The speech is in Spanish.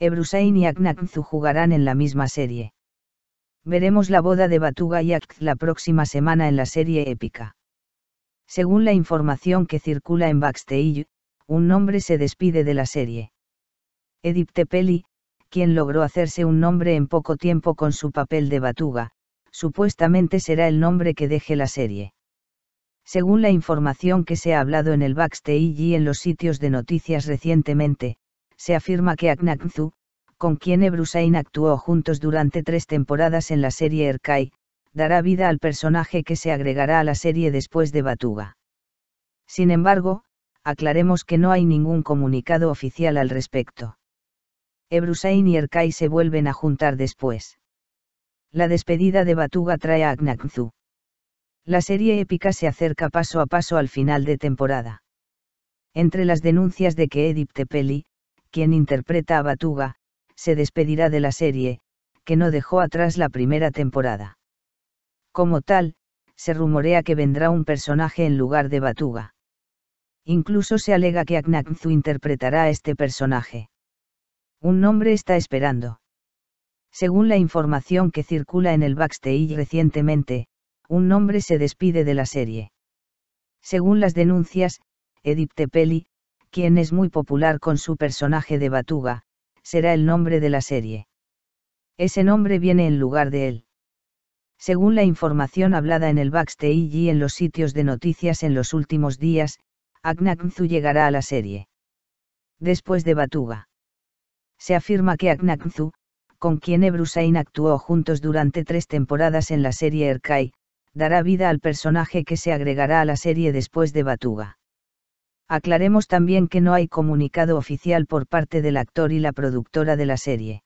Ebrusain y Aknakzu jugarán en la misma serie. Veremos la boda de Batuga y Akz la próxima semana en la serie épica. Según la información que circula en backstage, un nombre se despide de la serie. Edip Tepeli, quien logró hacerse un nombre en poco tiempo con su papel de Batuga, supuestamente será el nombre que deje la serie. Según la información que se ha hablado en el backstage y en los sitios de noticias recientemente, se afirma que Aknakzu, con quien Ebrusain actuó juntos durante tres temporadas en la serie Erkai, dará vida al personaje que se agregará a la serie después de Batuga. Sin embargo, aclaremos que no hay ningún comunicado oficial al respecto. Ebrusain y Erkai se vuelven a juntar después. La despedida de Batuga trae a Aknakzu. La serie épica se acerca paso a paso al final de temporada. Entre las denuncias de que Edip Tepeli, quien interpreta a Batuga, se despedirá de la serie, que no dejó atrás la primera temporada. Como tal, se rumorea que vendrá un personaje en lugar de Batuga. Incluso se alega que Aknakzu interpretará a este personaje. Un nombre está esperando. Según la información que circula en el backstage recientemente, un nombre se despide de la serie. Según las denuncias, Edip Tepeli, quien es muy popular con su personaje de Batuga, será el nombre de la serie. Ese nombre viene en lugar de él. Según la información hablada en el backstage y en los sitios de noticias en los últimos días, Aknaknzu llegará a la serie. Después de Batuga. Se afirma que Aknaknzu, con quien Sain actuó juntos durante tres temporadas en la serie Erkai, dará vida al personaje que se agregará a la serie después de Batuga. Aclaremos también que no hay comunicado oficial por parte del actor y la productora de la serie.